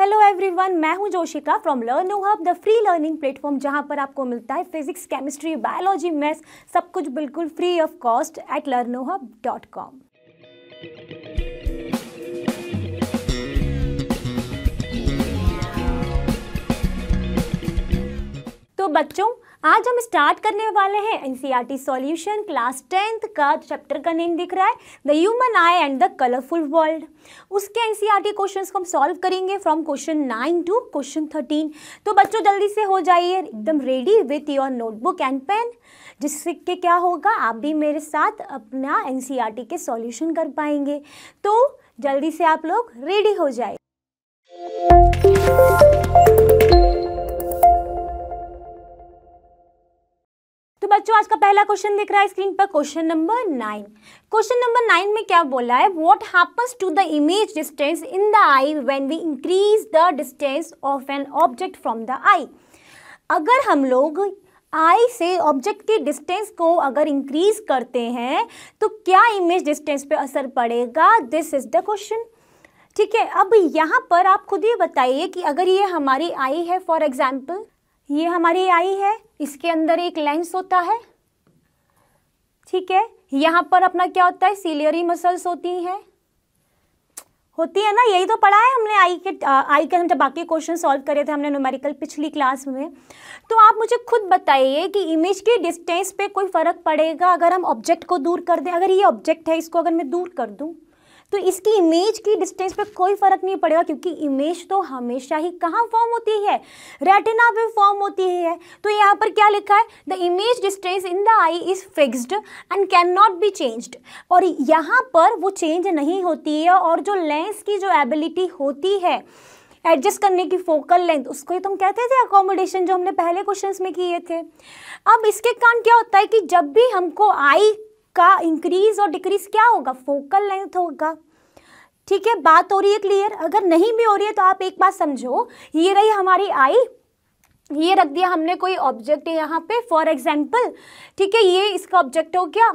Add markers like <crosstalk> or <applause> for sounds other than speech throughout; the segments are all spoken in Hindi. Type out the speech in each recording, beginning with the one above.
हेलो एवरीवन मैं हूं Joshika from Learn Hub the free learning platform जहां पर आपको मिलता है फिजिक्स केमिस्ट्री बायोलॉजी मैथ्स सब कुछ बिल्कुल free of cost at Learn Hub dot com तो बच्चों आज हम स्टार्ट करने वाले हैं एनसीईआरटी सॉल्यूशन क्लास टेंथ का चैप्टर का नेम दिख रहा है the human eye and the colourful world उसके एनसीईआरटी क्वेश्चंस e को हम सॉल्व करेंगे from question nine to question thirteen तो बच्चों जल्दी से हो जाइए एकदम ready with your notebook and pen जिससे कि क्या होगा आप भी मेरे साथ अपना एन e के सॉल्यूशन कर पाएंगे तो जल्दी से आप लोग रेडी हो जाए तो बच्चों आज का पहला क्वेश्चन दिख रहा है स्क्रीन पर question number nine question number nine में क्या बोला है what happens to the image distance in the eye when we increase the distance of an object from the eye अगर हम लोग आई से ऑब्जेक्ट की डिस्टेंस को अगर इंक्रीज करते हैं तो क्या इमेज डिस्टेंस पे असर पड़ेगा दिस इज द क्वेश्चन ठीक है अब यहाँ पर आप खुद ही बताइए कि अगर ये हमारी आई है फॉर एग्जाम्पल ये हमारी आई है इसके अंदर एक लेंस होता है ठीक है यहाँ पर अपना क्या होता है सीलियरी मसल्स होती हैं होती है ना यही तो पढ़ा है हमने आई के आई के हम जब बाकी क्वेश्चन सॉल्व करे थे हमने न्यूमेरिकल पिछली क्लास में तो आप मुझे खुद बताइए कि इमेज के डिस्टेंस पे कोई फ़र्क पड़ेगा अगर हम ऑब्जेक्ट को दूर कर दें अगर ये ऑब्जेक्ट है इसको अगर मैं दूर कर दूँ तो इसकी इमेज की डिस्टेंस पर कोई फ़र्क नहीं पड़ेगा क्योंकि इमेज तो हमेशा ही कहाँ फॉर्म होती है रेटिना पे फॉर्म होती है तो यहाँ पर क्या लिखा है the image distance in the eye is fixed and can not be changed और यहाँ पर वो चेंज नहीं होती है और जो लेंस की जो एबिलिटी होती है एडजस्ट करने की फोकल लेंथ उसको ही तो हम कहते थे अकोमोडेशन जो हमने पहले क्वेश्चंस में किए थे अब इसके कारण क्या होता है कि जब भी हमको आई का इंक्रीज और डिक्रीज क्या होगा फोकल लेंथ होगा ठीक है बात हो रही है क्लियर अगर नहीं भी हो रही है तो आप एक बात समझो ये रही हमारी आई ये रख दिया हमने कोई ऑब्जेक्ट है यहाँ पे फॉर एग्जाम्पल ठीक है ये इसका ऑब्जेक्ट हो गया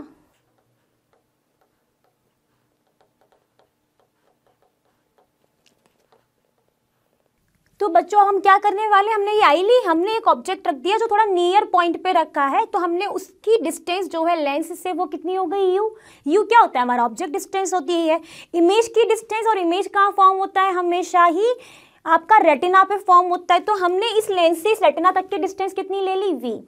तो बच्चों हम क्या करने वाले हमने ये आई ली हमने एक ऑब्जेक्ट रख दिया जो थोड़ा नियर पॉइंट पे रखा है तो हमने उसकी डिस्टेंस जो है लेंस से वो कितनी हो गई यू यू क्या होता है हमारा ऑब्जेक्ट डिस्टेंस होती है इमेज की डिस्टेंस और इमेज कहाँ फॉर्म होता है हमेशा ही आपका रेटिना पे फॉर्म होता है तो हमने इस लेंस से इस रेटिना तक की डिस्टेंस कितनी ले ली वी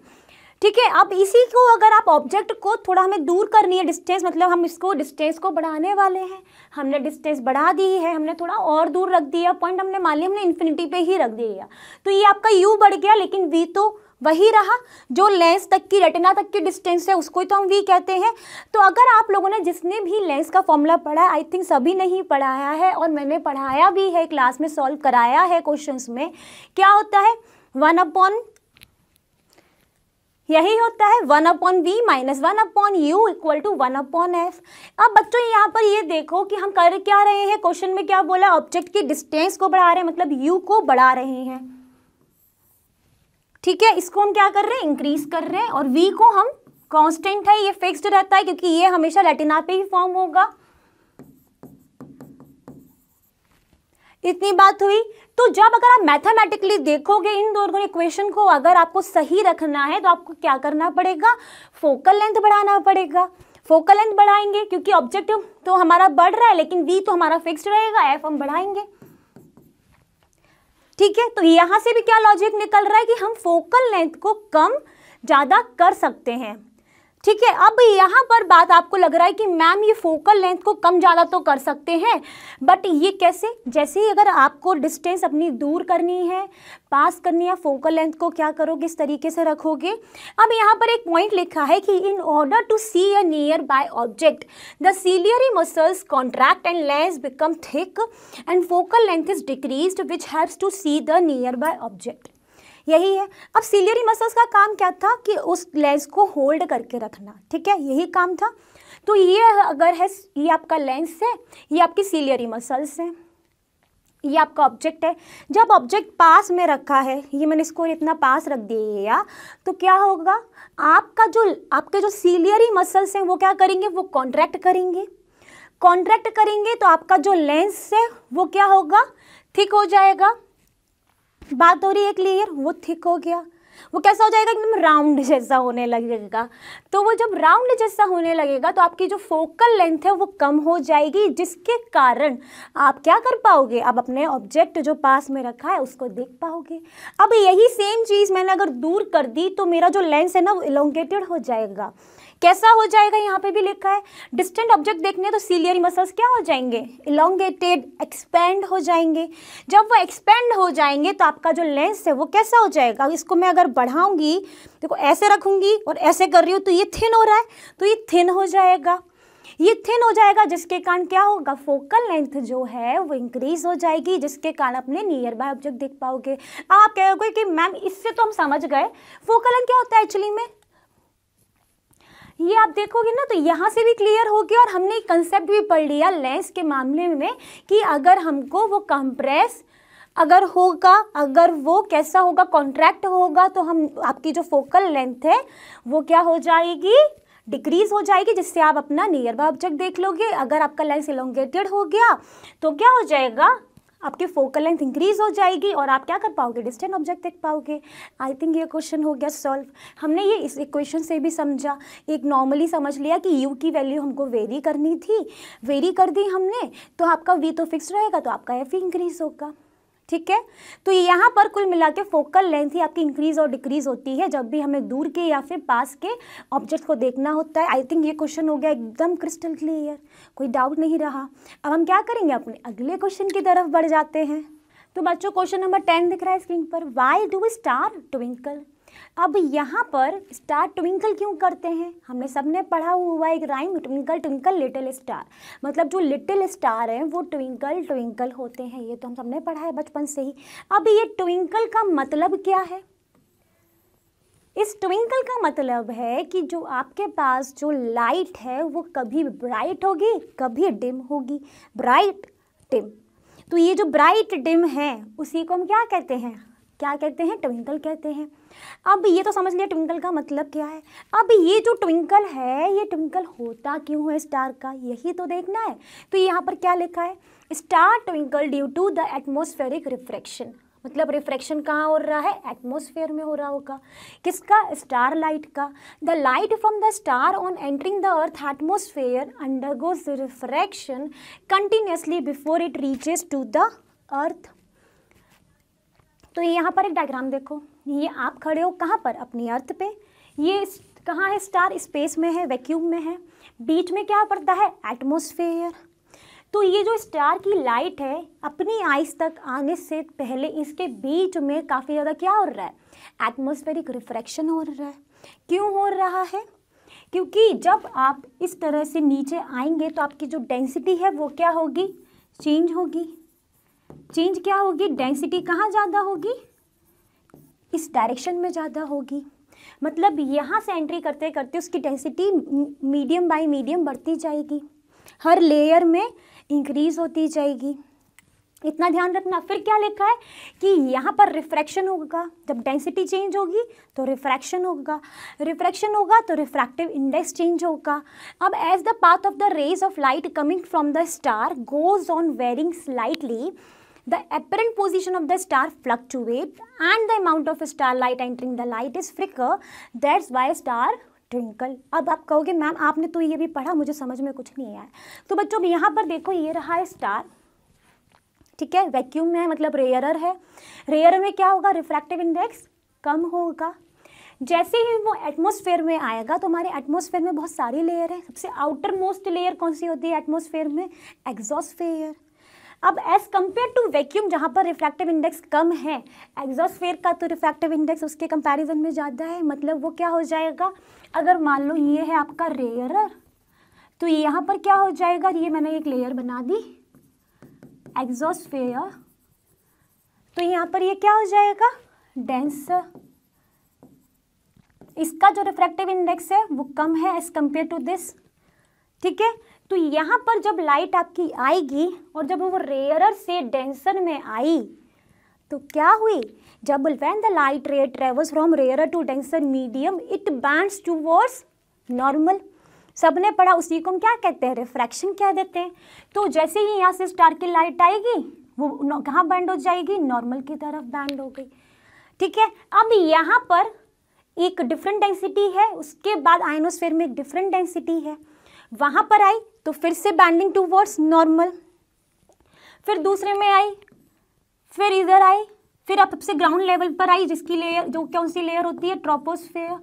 ठीक है अब इसी को अगर आप ऑब्जेक्ट को थोड़ा हमें दूर करनी है डिस्टेंस मतलब हम इसको डिस्टेंस को बढ़ाने वाले हैं हमने डिस्टेंस बढ़ा दी है हमने थोड़ा और दूर रख दिया पॉइंट हमने मान लिया हमने इन्फिनिटी पे ही रख दिया तो ये आपका यू बढ़ गया लेकिन वी तो वही रहा जो लेंस तक की रेटिना तक की डिस्टेंस है उसको ही तो हम वी कहते हैं तो अगर आप लोगों ने जिसने भी लेंस का फॉर्मूला पढ़ा आई थिंक सभी ने ही पढ़ाया है और मैंने पढ़ाया भी है क्लास में सॉल्व कराया है क्वेश्चन में क्या होता है वन अपॉन यही होता है one upon v minus one upon u equal to one upon f अब बच्चों यहाँ पर ये देखो कि हम कर क्या रहे हैं क्वेश्चन में क्या बोला ऑब्जेक्ट की डिस्टेंस को बढ़ा रहे हैं मतलब यू को बढ़ा रहे हैं ठीक है इसको हम क्या कर रहे हैं इंक्रीज कर रहे हैं और वी को हम कांस्टेंट है ये फिक्स्ड रहता है क्योंकि ये हमेशा लेटिना पे ही फॉर्म होगा इतनी बात हुई तो जब अगर आप मैथमेटिकली देखोगे इन दोनों इक्वेशन को अगर आपको सही रखना है तो आपको क्या करना पड़ेगा फोकल लेंथ बढ़ाना पड़ेगा फोकल लेंथ बढ़ाएंगे क्योंकि ऑब्जेक्टिव तो हमारा बढ़ रहा है लेकिन वी तो हमारा फिक्स्ड रहेगा एफ हम बढ़ाएंगे ठीक है तो यहां से भी क्या लॉजिक निकल रहा है कि हम फोकल लेंथ को कम ज़्यादा कर सकते हैं ठीक है अब यहाँ पर बात आपको लग रहा है कि मैम ये फोकल लेंथ को कम ज़्यादा तो कर सकते हैं बट ये कैसे जैसे ही अगर आपको डिस्टेंस अपनी दूर करनी है पास करनी है फोकल लेंथ को क्या करोगे इस तरीके से रखोगे अब यहाँ पर एक पॉइंट लिखा है कि in order to see a nearby object the ciliary muscles contract and lens become thick and focal length is decrease which helps to see the nearby object यही है अब सीलियरी मसल्स का काम क्या था कि उस लेंस को होल्ड करके रखना ठीक है यही काम था तो ये अगर है ये आपका लेंस है ये आपकी सीलियरी मसल्स हैं ये आपका ऑब्जेक्ट है जब ऑब्जेक्ट पास में रखा है ये मैंने इसको इतना पास रख दिया तो क्या होगा आपका जो आपके जो सीलियरी मसल्स हैं वो क्या करेंगे वो कॉन्ट्रैक्ट करेंगे कॉन्ट्रैक्ट करेंगे तो आपका जो लेंस है वो क्या होगा थिक हो जाएगा बात हो रही है एक लेयर वो थिक हो गया वो कैसा हो जाएगा एकदम राउंड जैसा होने लगेगा तो वो जब राउंड जैसा होने लगेगा तो आपकी जो फोकल लेंथ है वो कम हो जाएगी जिसके कारण आप क्या कर पाओगे आप अपने ऑब्जेक्ट जो पास में रखा है उसको देख पाओगे अब यही सेम चीज़ मैंने अगर दूर कर दी तो मेरा जो लेंस है ना वो इलोंगेटेड हो जाएगा कैसा हो जाएगा यहाँ पे भी लिखा है डिस्टेंट ऑब्जेक्ट देखने तो सीलियर मसल्स क्या हो जाएंगे इलोंगेटेड एक्सपेंड हो जाएंगे जब वो एक्सपेंड हो जाएंगे तो आपका जो लेंस है वो कैसा हो जाएगा इसको मैं अगर बढ़ाऊंगी देखो ऐसे रखूंगी और ऐसे कर रही हूँ तो ये थिन हो रहा है तो ये थिन हो जाएगा ये थिन हो जाएगा जिसके कारण क्या होगा फोकल लेंथ जो है वो इंक्रीज हो जाएगी जिसके कारण अपने नियर बाय ऑब्जेक्ट देख पाओगे आप कहोगे कि मैम इससे तो हम समझ गए फोकल लेंथ क्या होता है एक्चुअली में ये आप देखोगे ना तो यहाँ से भी क्लियर हो गया और हमने एक कंसेप्ट भी पढ़ लिया लेंस के मामले में कि अगर हमको वो कंप्रेस अगर होगा अगर वो कैसा होगा कॉन्ट्रैक्ट होगा तो हम आपकी जो फोकल लेंथ है वो क्या हो जाएगी डिक्रीज हो जाएगी जिससे आप अपना नियर बाय ऑब्जेक्ट देख लोगे अगर आपका लेंस इलोंगेटेड हो गया तो क्या हो जाएगा आपकी फोकल लेंथ इंक्रीज हो जाएगी और आप क्या कर पाओगे डिस्टेंट ऑब्जेक्ट देख पाओगे आई थिंक ये क्वेश्चन हो गया सॉल्व हमने ये इस इक्वेशन से भी समझा एक नॉर्मली समझ लिया कि यू की वैल्यू हमको वेरी करनी थी वेरी कर दी हमने तो आपका वी तो फिक्स रहेगा तो आपका एफ इंक्रीज होगा ठीक है तो यहाँ पर कुल मिला के फोकल लेंथ ही आपकी इंक्रीज और डिक्रीज होती है जब भी हमें दूर के या फिर पास के ऑब्जेक्ट को देखना होता है आई थिंक ये क्वेश्चन हो गया एकदम क्रिस्टल क्लियर कोई डाउट नहीं रहा अब हम क्या करेंगे अपने अगले क्वेश्चन की तरफ बढ़ जाते हैं तो बच्चों क्वेश्चन नंबर टेन दिख रहा है स्क्रीन पर वाई डू स्टार ट्विंकल अब यहाँ पर स्टार ट्विंकल क्यों करते हैं हमने सबने पढ़ा हुआ एक rhyme twinkle twinkle little star मतलब जो लिटिल स्टार हैं वो ट्विंकल ट्विंकल होते हैं ये तो हम सबने पढ़ा है बचपन से ही अब ये ट्विंकल का मतलब क्या है इस ट्विंकल का मतलब है कि जो आपके पास जो लाइट है वो कभी ब्राइट होगी कभी डिम होगी ब्राइट डिम तो ये जो ब्राइट डिम है उसी को हम क्या कहते हैं क्या कहते हैं ट्विंकल कहते हैं अब ये तो समझ लिया ट्विंकल का मतलब क्या है अब ये जो ट्विंकल है ये ट्विंकल होता क्यों है स्टार का यही तो देखना है तो यहाँ पर क्या लिखा है star twinkle due to the atmospheric refraction मतलब रिफ्रैक्शन कहाँ हो रहा है एटमोसफेयर में हो रहा होगा किसका स्टार लाइट का the light from the star on entering the earth atmosphere undergoes refraction continuously before it reaches to the earth तो यहाँ पर एक डायग्राम देखो ये आप खड़े हो कहाँ पर अपनी अर्थ पे ये कहाँ है स्टार स्पेस में है वैक्यूम में है बीच में क्या पड़ता है एटमोसफेयर तो ये जो स्टार की लाइट है अपनी आइस तक आने से पहले इसके बीच में काफ़ी ज़्यादा क्या हो रहा है एटमोसफेरिक रिफ्रैक्शन हो रहा है क्यों हो रहा है क्योंकि जब आप इस तरह से नीचे आएंगे तो आपकी जो डेंसिटी है वो क्या होगी चेंज होगी चेंज क्या होगी डेंसिटी कहाँ ज़्यादा होगी इस डायरेक्शन में ज़्यादा होगी मतलब यहाँ से एंट्री करते करते उसकी डेंसिटी मीडियम बाय मीडियम बढ़ती जाएगी हर लेयर में इंक्रीज होती जाएगी इतना ध्यान रखना फिर क्या लिखा है कि यहाँ पर रिफ्रैक्शन होगा जब डेंसिटी चेंज होगी तो रिफ्रैक्शन होगा रिफ्रैक्शन होगा तो रिफ्रैक्टिव इंडेक्स चेंज होगा अब as the path of the rays of light coming from the star goes on veering slightly The apparent position of the star fluctuates and the amount of starlight entering the light is flicker. That's why star twinkle अब आप कहोगे मैम आपने तो ये भी पढ़ा मुझे समझ में कुछ नहीं आया तो बच्चों यहाँ पर देखो ये रहा है स्टार ठीक है वैक्यूम में है मतलब रेयरर है रेयरर में क्या होगा रिफ्रैक्टिव इंडेक्स कम होगा जैसे ही वो एटमोसफेयर में आएगा तो हमारे एटमोसफेयर में बहुत सारी लेयर है सबसे आउटर मोस्ट लेयर कौन सी होती है एटमोसफेयर में एग्जॉस्फेयर अब एज कम्पेयर टू वैक्यूम जहाँ पर रिफ्रैक्टिव इंडेक्स कम है एग्जॉस्फेयर का तो रिफ्रैक्टिव इंडेक्स उसके कंपैरिजन में ज़्यादा है मतलब वो क्या हो जाएगा अगर मान लो ये है आपका रेयर तो यहाँ पर क्या हो जाएगा ये मैंने एक लेयर बना दी एग्जॉस्फेयर तो यहाँ पर ये क्या हो जाएगा डेंस इसका जो रिफ्रैक्टिव इंडेक्स है वो कम है एज कम्पेयर टू दिस ठीक है तो यहाँ पर जब लाइट आपकी आएगी और जब वो रेयरर से डेंसर में आई तो क्या हुई जब when the light ray travels from rarer to denser medium it bend to normal सब ने पढ़ा उसी को हम क्या कहते हैं रिफ्रैक्शन कह देते हैं तो जैसे ही यहाँ से स्टार की लाइट आएगी वो कहाँ बैंड हो जाएगी नॉर्मल की तरफ बैंड हो गई ठीक है अब यहाँ पर एक डिफरेंट डेंसिटी है उसके बाद आइनोस्फेयर में एक डिफरेंट डेंसिटी है वहाँ पर आई तो फिर से बैंडिंग टू वर्ड्स नॉर्मल फिर दूसरे में आई फिर इधर आई फिर आप सबसे ग्राउंड लेवल पर आई जिसकी लेयर जो कौन सी लेयर होती है ट्रोपोस्फेयर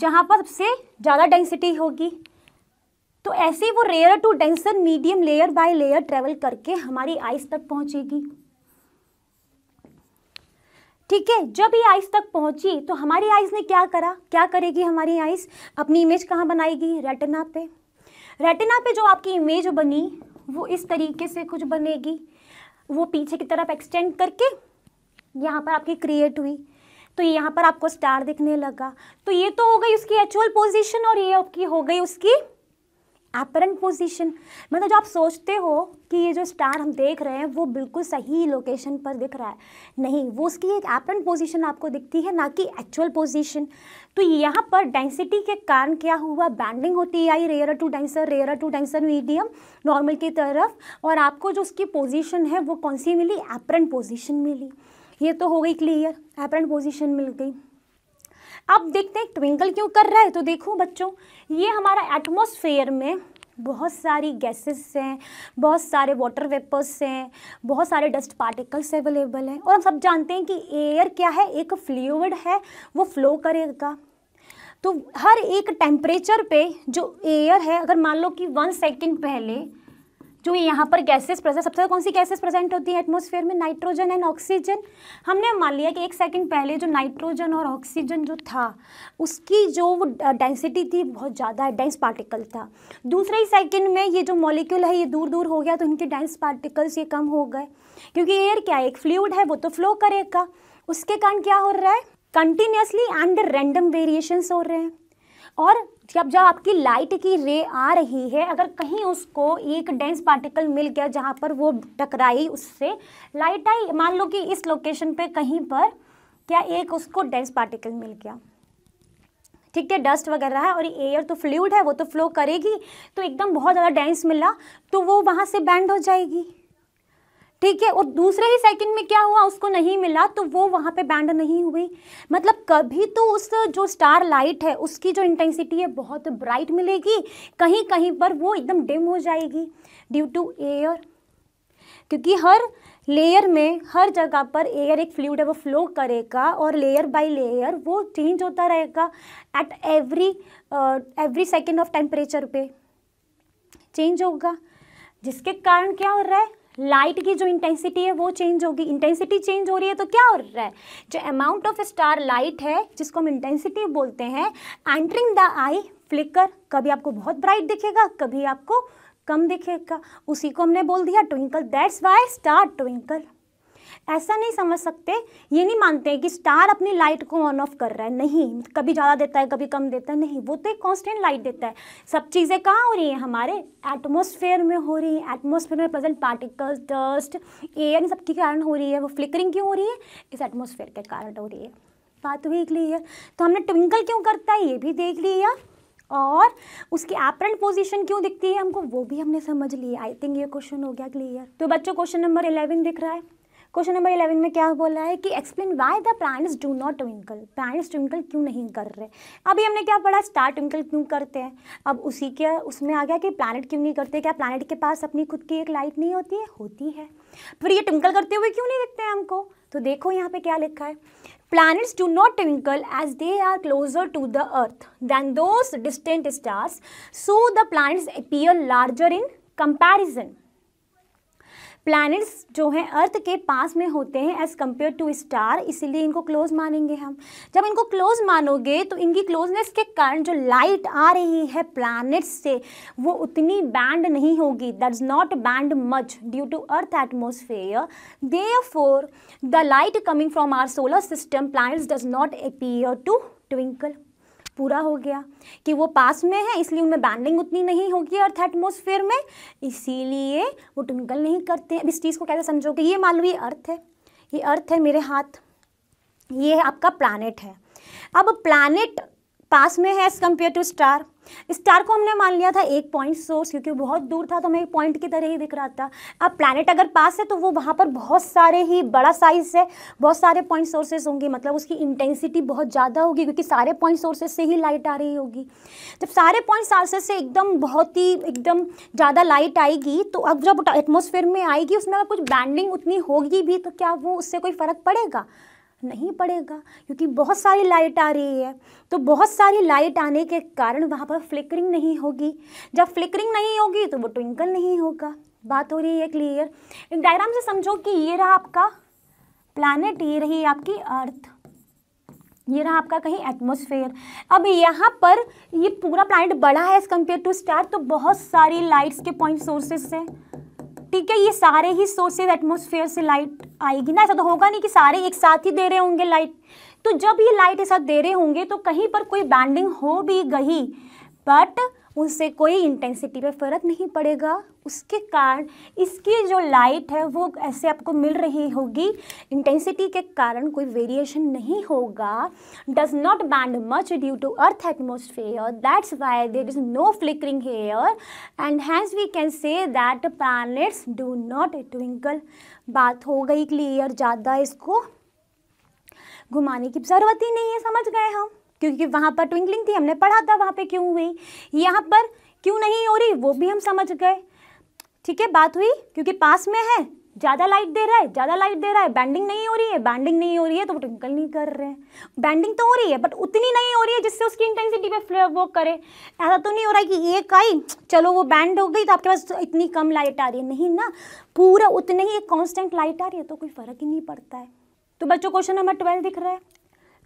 जहाँ पर सबसे ज़्यादा डेंसिटी होगी तो ऐसे ही वो rare to denser medium layer by layer travel करके हमारी आइस तक पहुँचेगी ठीक है जब ये आइस तक पहुंची तो हमारी आइस ने क्या करा क्या करेगी हमारी आइस अपनी इमेज कहाँ बनाएगी रेटना पे रेटिना पे जो आपकी इमेज बनी वो इस तरीके से कुछ बनेगी वो पीछे की तरफ एक्सटेंड करके यहाँ पर आपकी क्रिएट हुई तो यहाँ पर आपको स्टार दिखने लगा तो ये तो हो गई उसकी एक्चुअल पोजीशन और ये आपकी हो गई उसकी एपरेंट पोजीशन मतलब जो आप सोचते हो कि ये जो स्टार हम देख रहे हैं वो बिल्कुल सही लोकेशन पर दिख रहा है नहीं वो उसकी एक एपरेंट पोजीशन आपको दिखती है ना कि एक्चुअल पोजीशन तो यहाँ पर डेंसिटी के कारण क्या हुआ बैंडिंग होती आई rare to denser rare to denser medium normal की तरफ और आपको जो उसकी पोजिशन है वो कौन सी मिली एपरेंट पोजिशन मिली ये तो हो गई क्लियर एपरेंट पोजिशन मिल गई अब देखते हैं ट्विंकल क्यों कर रहा है तो देखो बच्चों ये हमारा एटमोसफेयर में बहुत सारी गैसेस हैं बहुत सारे वाटर वेपर्स हैं बहुत सारे डस्ट पार्टिकल्स अवेलेबल हैं और हम सब जानते हैं कि एयर क्या है एक फ्लूड है वो फ्लो करेगा तो हर एक टेम्परेचर पे जो एयर है अगर मान लो कि वन सेकेंड पहले जो यहाँ पर गैसेस प्रेजेंट सबसे ज़्यादा कौन सी गैसेस प्रेजेंट होती है एटमोसफेयर में नाइट्रोजन एंड ऑक्सीजन हमने मान लिया कि एक सेकंड पहले जो नाइट्रोजन और ऑक्सीजन जो था उसकी जो डेंसिटी थी बहुत ज़्यादा है डेंस पार्टिकल था दूसरे ही सेकेंड में ये जो मॉलिक्यूल है ये दूर दूर हो गया तो इनके डेंस पार्टिकल्स ये कम हो गए क्योंकि एयर क्या है एक फ्लूड है वो तो फ्लो करेगा उसके कारण क्या हो रहा है कंटिन्यूसली एंड रैंडम वेरिएशंस हो रहे हैं और जब जब आपकी लाइट की रे आ रही है अगर कहीं उसको एक डेंस पार्टिकल मिल गया जहाँ पर वो टकराई उससे लाइट आई मान लो कि इस लोकेशन पे कहीं पर क्या एक उसको डेंस पार्टिकल मिल गया ठीक है डस्ट वगैरह है और एयर तो फ्लूड है वो तो फ्लो करेगी तो एकदम बहुत ज़्यादा डेंस मिला तो वो वहाँ से बैंड हो जाएगी ठीक है और दूसरे ही सेकंड में क्या हुआ उसको नहीं मिला तो वो वहाँ पे बैंड नहीं हुई मतलब कभी तो उस जो स्टार लाइट है उसकी जो इंटेंसिटी है बहुत ब्राइट मिलेगी कहीं कहीं पर वो एकदम डिम हो जाएगी ड्यू टू एयर क्योंकि हर लेयर में हर जगह पर एयर एक फ्लूड है वो फ्लो करेगा और लेयर बाय लेयर वो चेंज होता रहेगा at every every second of temperature पे चेंज होगा जिसके कारण क्या हो रहा है लाइट की जो इंटेंसिटी है वो चेंज होगी इंटेंसिटी चेंज हो रही है तो क्या हो रहा है जो अमाउंट ऑफ स्टार लाइट है जिसको हम इंटेंसिटी बोलते हैं एंट्रिंग द आई फ्लिकर कभी आपको बहुत ब्राइट दिखेगा कभी आपको कम दिखेगा उसी को हमने बोल दिया twinkle that's why star twinkle ऐसा नहीं समझ सकते ये नहीं मानते कि स्टार अपनी लाइट को ऑन ऑफ कर रहा है नहीं कभी ज़्यादा देता है कभी कम देता है नहीं वो तो एक कॉन्स्टेंट लाइट देता है सब चीज़ें कहाँ हो रही हैं हमारे एटमोसफेयर में हो रही है एटमोसफेयर में प्रेजेंट पार्टिकल्स डस्ट एयर इन सब के कारण हो रही है वो फ्लिकरिंग क्यों हो रही है इस एटमोसफेयर के कारण हो रही है बात हुई क्लियर तो हमने ट्विंकल क्यों करता है ये भी देख लिया और उसकी एपरेंट पोजीशन क्यों दिखती है हमको वो भी हमने समझ लिया आई थिंक ये क्वेश्चन हो गया क्लियर तो बच्चों क्वेश्चन नंबर इलेवन दिख रहा है क्वेश्चन नंबर इलेवन में क्या बोल रहा है कि explain why the planets do not twinkle planets twinkle क्यों नहीं कर रहे अभी हमने क्या पढ़ा स्टार ट्विंकल क्यों करते हैं अब उसी के उसमें आ गया कि प्लानट क्यों नहीं करते क्या प्लानट के पास अपनी खुद की एक लाइट नहीं होती है होती है फिर ये ट्विंकल करते हुए क्यों नहीं देखते हैं हमको तो देखो यहाँ पे क्या लिखा है planets do not twinkle as they are closer to the earth than those distant stars so the planets appear larger in comparison planets जो हैं अर्थ के पास में होते हैं एज़ कम्पेयर टू स्टार इसीलिए इनको क्लोज मानेंगे हम जब इनको क्लोज मानोगे तो इनकी क्लोजनेस के कारण जो लाइट आ रही है प्लैनेट्स से वो उतनी बैंड नहीं होगी that is not bend much due to earth atmosphere therefore the light coming from our solar system planets does not appear to twinkle पूरा हो गया कि वो पास में है इसलिए उनमें बैंडिंग उतनी नहीं होगी अर्थ एटमोसफेयर में इसीलिए वो ट्विंकल नहीं करते अब इस चीज़ को कैसे समझोगे ये मान लो ये अर्थ है ये अर्थ है मेरे हाथ ये है आपका प्लानट है अब प्लानट पास में है as compare to star star को हमने मान लिया था एक पॉइंट सोर्स क्योंकि बहुत दूर था तो हमें एक पॉइंट की तरह ही दिख रहा था अब प्लानट अगर पास है तो वो वहाँ पर बहुत सारे ही बड़ा साइज है बहुत सारे पॉइंट सोर्सेस होंगे मतलब उसकी इंटेंसिटी बहुत ज़्यादा होगी क्योंकि सारे पॉइंट सोर्सेस से ही लाइट आ रही होगी जब सारे पॉइंट सोर्सेस से एकदम बहुत ही एकदम ज़्यादा लाइट आएगी तो अब जब एटमोसफेयर में आएगी उसमें अगर कुछ बैंडिंग उतनी होगी भी तो क्या वो उससे कोई फ़र्क पड़ेगा नहीं पड़ेगा क्योंकि बहुत सारी लाइट आ रही है तो बहुत सारी लाइट आने के कारण वहाँ पर फ्लिकरिंग नहीं होगी जब फ्लिकरिंग नहीं होगी तो वो ट्विंकल नहीं होगा बात हो रही है क्लियर एक डायग्राम से समझो कि ये रहा आपका प्लानट ये रही आपकी अर्थ ये रहा आपका कहीं एटमोसफेयर अब यहाँ पर ये पूरा प्लानट बड़ा है एज़ कम्पेयर टू स्टार तो बहुत सारी लाइट्स के पॉइंट सोर्सेस हैं ठीक है ये सारे ही सोर्सेज एटमोसफेयर से लाइट आएगी ना ऐसा तो होगा नहीं कि सारे एक साथ ही दे रहे होंगे लाइट तो जब ये लाइट ऐसा दे रहे होंगे तो कहीं पर कोई बैंडिंग हो भी गई बट उनसे कोई इंटेंसिटी पे फ़र्क नहीं पड़ेगा उसके कारण इसकी जो लाइट है वो ऐसे आपको मिल रही होगी इंटेंसिटी के कारण कोई वेरिएशन नहीं होगा does not bend much due to earth atmosphere that's why there is no flickering here and hence we can say that planets do not twinkle बात हो गई क्लियर ज़्यादा इसको घुमाने की ज़रूरत ही नहीं है समझ गए हम क्योंकि वहां पर ट्विंकलिंग थी हमने पढ़ा था वहां पे क्यों हुई यहाँ पर क्यों नहीं हो रही वो भी हम समझ गए ठीक है बात हुई क्योंकि पास में है ज़्यादा लाइट दे रहा है ज़्यादा लाइट दे रहा है बैंडिंग नहीं हो रही है बैंडिंग नहीं हो रही है तो वो ट्विंकल नहीं कर रहे हैं बैंडिंग तो हो रही है बट उतनी नहीं हो रही है जिससे उसकी इंटेंसिटी पे वो करे ऐसा तो नहीं हो रहा है कि एक आई चलो वो बैंड हो गई तो आपके पास इतनी कम लाइट आ रही है नहीं ना पूरा उतनी ही कॉन्स्टेंट लाइट आ रही है तो कोई फ़र्क ही नहीं पड़ता है तो बच्चों क्वेश्चन नंबर ट्वेल्व दिख रहा है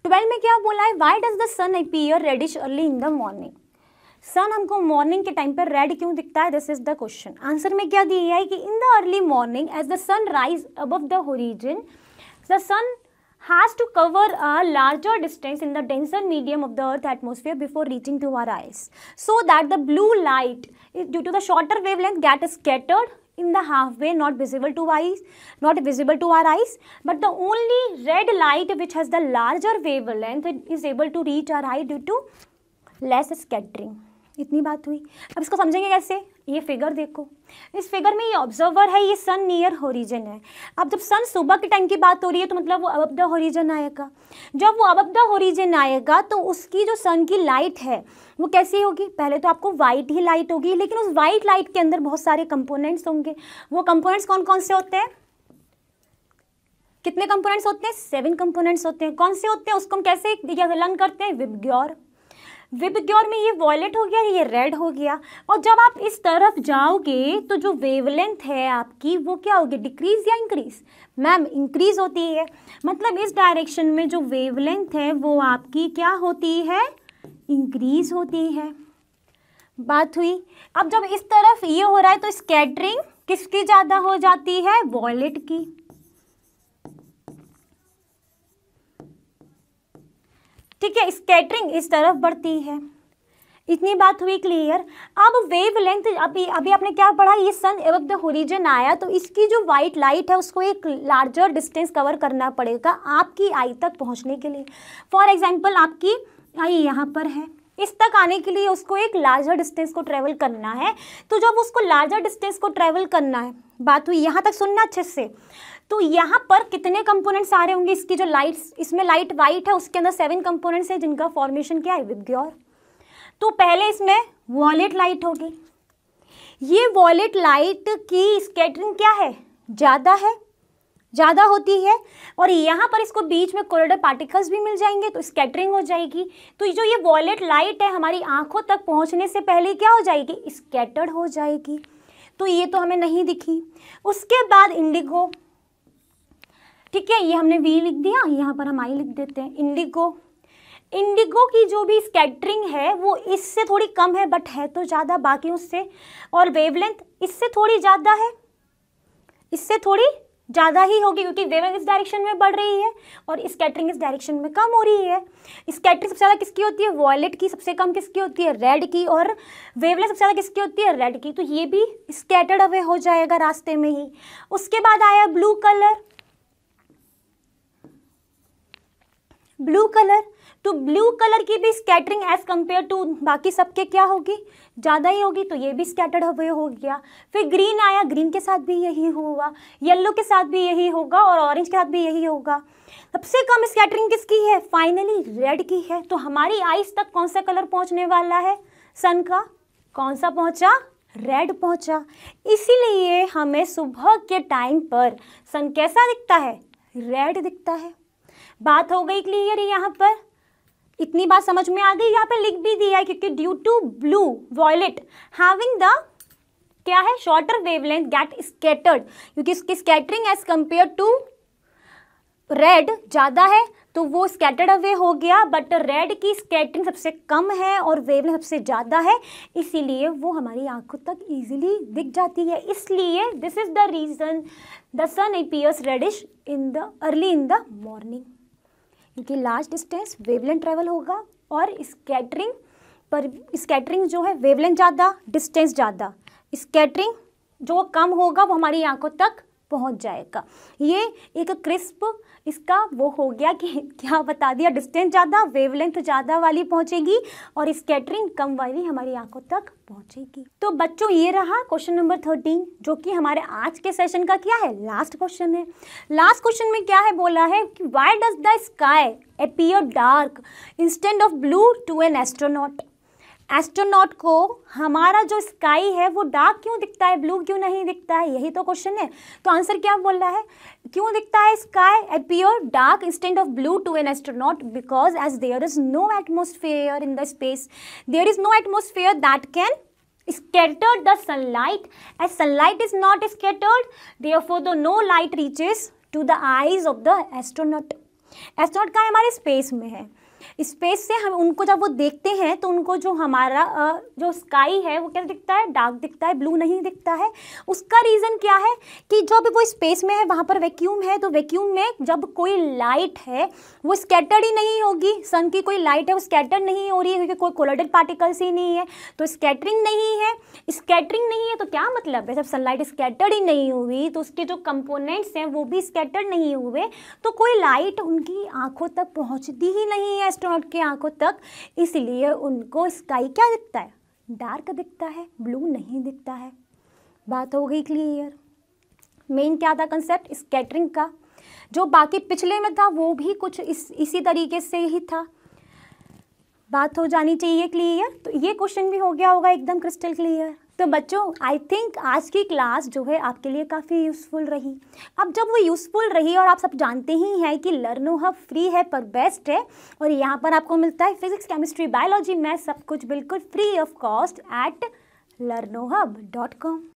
ट्वेल्व में क्या बोला है why does the sun appear reddish early in the morning sun हमको मॉर्निंग के टाइम पर रेड क्यों दिखता है this is the question answer में क्या दिया है कि in the early morning as the sun rise above the horizon the sun has to cover a larger distance in the denser medium of the earth atmosphere before reaching to our eyes so that the blue light due to the shorter wavelength get is scattered in the half way not visible to eyes not visible to our eyes but the only red light which has the larger wavelength is able to reach our eye due to less scattering इतनी बात हुई अब इसको समझेंगे कैसे ये फिगर देखो इस फिगर में ये ऑब्जर्वर है ये सन नियर होरिजन है अब जब सन सुबह के टाइम की बात हो रही है तो मतलब वो अब द होरिजन आएगा जब वो अब द होरिजन आएगा तो उसकी जो सन की लाइट है वो कैसी होगी पहले तो आपको वाइट ही लाइट होगी लेकिन उस वाइट लाइट के अंदर बहुत सारे कंपोनेंट्स होंगे वो कंपोनेंट्स कौन कौन से होते हैं कितने कंपोनेंट्स होते हैं सेवन कंपोनेंट्स होते हैं कौन से होते हैं उसको हम कैसे लर्न करते हैं विबग्योर विबग्योर में ये वॉयलेट हो गया ये रेड हो गया और जब आप इस तरफ जाओगे तो जो वेवलेंथ है आपकी वो क्या होगी डिक्रीज या इंक्रीज मैम इंक्रीज होती है मतलब इस डायरेक्शन में जो वेवलेंथ है वो आपकी क्या होती है इंक्रीज होती है बात हुई अब जब इस तरफ ये हो रहा है तो स्कैटरिंग किसकी ज़्यादा हो जाती है वॉलेट की ठीक है स्केटरिंग इस तरफ बढ़ती है इतनी बात हुई क्लियर अब वेव लेंथ अभी अभी आपने क्या पढ़ा ये सन एवक द होरिजन आया तो इसकी जो वाइट लाइट है उसको एक लार्जर डिस्टेंस कवर करना पड़ेगा आपकी आई तक पहुंचने के लिए फॉर एग्जांपल आपकी आई यहाँ पर है इस तक आने के लिए उसको एक लार्जर डिस्टेंस को ट्रेवल करना है तो जब उसको लार्जर डिस्टेंस को ट्रेवल करना है बात हुई यहाँ तक सुनना अच्छे से तो यहाँ पर कितने कंपोनेंट्स आ रहे होंगे इसकी जो लाइट्स इसमें लाइट वाइट है उसके अंदर सेवन कंपोनेंट्स हैं जिनका फॉर्मेशन क्या है विबग्योर तो पहले इसमें वॉलेट लाइट होगी ये वॉलेट लाइट की स्केटरिंग क्या है ज़्यादा है ज़्यादा होती है और यहाँ पर इसको बीच में कोरिडर पार्टिकल्स भी मिल जाएंगे तो स्केटरिंग हो जाएगी तो जो ये वॉलेट लाइट है हमारी आंखों तक पहुँचने से पहले क्या हो जाएगी स्केटर्ड हो जाएगी तो ये तो हमें नहीं दिखी उसके बाद इंडिगो ठीक है ये हमने वी लिख दिया यहाँ पर हम आई लिख देते हैं इंडिगो इंडिगो की जो भी स्कैटरिंग है वो इससे थोड़ी कम है बट है तो ज़्यादा बाकी उससे और वेवलेंथ इससे थोड़ी ज़्यादा है इससे थोड़ी ज़्यादा ही होगी क्योंकि वेवलेंथ इस डायरेक्शन में बढ़ रही है और स्कैटरिंग इस डायरेक्शन में कम हो रही है स्कैटरिंग सबसे ज़्यादा किसकी होती है वॉयलेट की सबसे कम किसकी होती है रेड की और वेवलेंथ सबसे ज़्यादा किसकी होती है रेड की तो ये भी स्कैटर्ड अवे हो जाएगा रास्ते में ही उसके बाद आया ब्लू कलर ब्लू कलर तो ब्लू कलर की भी स्कैटरिंग एज कंपेयर टू बाकी सबके क्या होगी ज़्यादा ही होगी तो ये भी स्कैटर्ड हुए हो गया फिर ग्रीन आया ग्रीन के साथ भी यही हुआ येल्लो के साथ भी यही होगा और ऑरेंज के साथ भी यही होगा सबसे कम स्कैटरिंग किसकी है फाइनली रेड की है तो हमारी आइस तक कौन सा कलर पहुँचने वाला है सन का कौन सा पहुँचा रेड पहुँचा इसीलिए हमें सुबह के टाइम पर सन कैसा दिखता है रेड दिखता है बात हो गई क्लियर है यहाँ पर इतनी बात समझ में आ गई यहाँ पर लिख भी दिया है क्योंकि due to blue violet having the क्या है शॉर्टर वेवलेंथ गेट स्केटर्ड क्योंकि उसकी scattering as compare to red ज़्यादा है तो वो स्केटर्ड अवे हो गया बट रेड की स्कैटरिंग सबसे कम है और वेवलेंथ सबसे ज़्यादा है इसीलिए वो हमारी आंखों तक इजीली दिख जाती है इसलिए this is the reason the sun appears reddish in the early in the morning क्योंकि लार्ज डिस्टेंस वेवलेंथ ट्रेवल होगा और स्कैटरिंग पर स्कैटरिंग जो है वेवलेंथ ज़्यादा डिस्टेंस ज़्यादा स्कैटरिंग जो कम होगा वो हमारी आंखों तक पहुंच जाएगा ये एक क्रिस्प इसका वो हो गया कि <laughs> क्या बता दिया डिस्टेंस ज़्यादा वेवलेंथ ज़्यादा वाली पहुँचेगी और स्केटरिंग कम वाली हमारी आंखों तक पहुँचेगी तो बच्चों ये रहा क्वेश्चन नंबर थर्टीन जो कि हमारे आज के सेशन का क्या है लास्ट क्वेश्चन है लास्ट क्वेश्चन में क्या है बोला है कि why does the sky appear dark instead of blue to an astronaut astronaut को हमारा जो स्काई है वो डार्क क्यों दिखता है ब्लू क्यों नहीं दिखता है यही तो क्वेश्चन है तो आंसर क्या बोल रहा है क्यों दिखता है sky appear dark instead of blue to an astronaut because as there is no atmosphere in the space there is no atmosphere that can scattered the the sunlight as is not scattered there therefore the no light reaches to the eyes of the astronaut astronaut का हमारे स्पेस में है स्पेस से हम उनको जब वो देखते हैं तो उनको जो हमारा जो स्काई है वो क्या दिखता है डार्क दिखता है ब्लू नहीं दिखता है उसका रीज़न क्या है कि जो अभी वो स्पेस में है वहाँ पर वैक्यूम है तो वैक्यूम में जब कोई लाइट है वो स्कैटर्ड ही नहीं होगी सन की कोई लाइट है वो स्कैटर नहीं हो रही है क्योंकि कोई कोलोडेड पार्टिकल्स ही नहीं है तो स्कैटरिंग नहीं है स्कैटरिंग नहीं है तो क्या मतलब है जब सनलाइट स्कैटर्ड ही नहीं हुई तो उसके जो कंपोनेंट्स हैं वो भी स्कैटर्ड नहीं हुए तो कोई लाइट उनकी आंखों तक पहुँचती ही नहीं है एस्ट्रोनॉट की आंखों तक इसलिए उनको स्काई क्या दिखता है डार्क दिखता है ब्लू नहीं दिखता है बात हो गई क्लियर मेन क्या था कंसेप्ट स्केटरिंग का जो बाकी पिछले में था वो भी कुछ इस इसी तरीके से ही था बात हो जानी चाहिए क्लियर तो ये क्वेश्चन भी हो गया होगा एकदम क्रिस्टल क्लियर तो बच्चों आई थिंक आज की क्लास जो है आपके लिए काफ़ी यूज़फुल रही अब जब वो यूज़फुल रही और आप सब जानते ही हैं कि लर्नो हब फ्री है पर बेस्ट है और यहाँ पर आपको मिलता है फिजिक्स केमिस्ट्री बायोलॉजी मैथ सब कुछ बिल्कुल free of cost at Learnohub dot com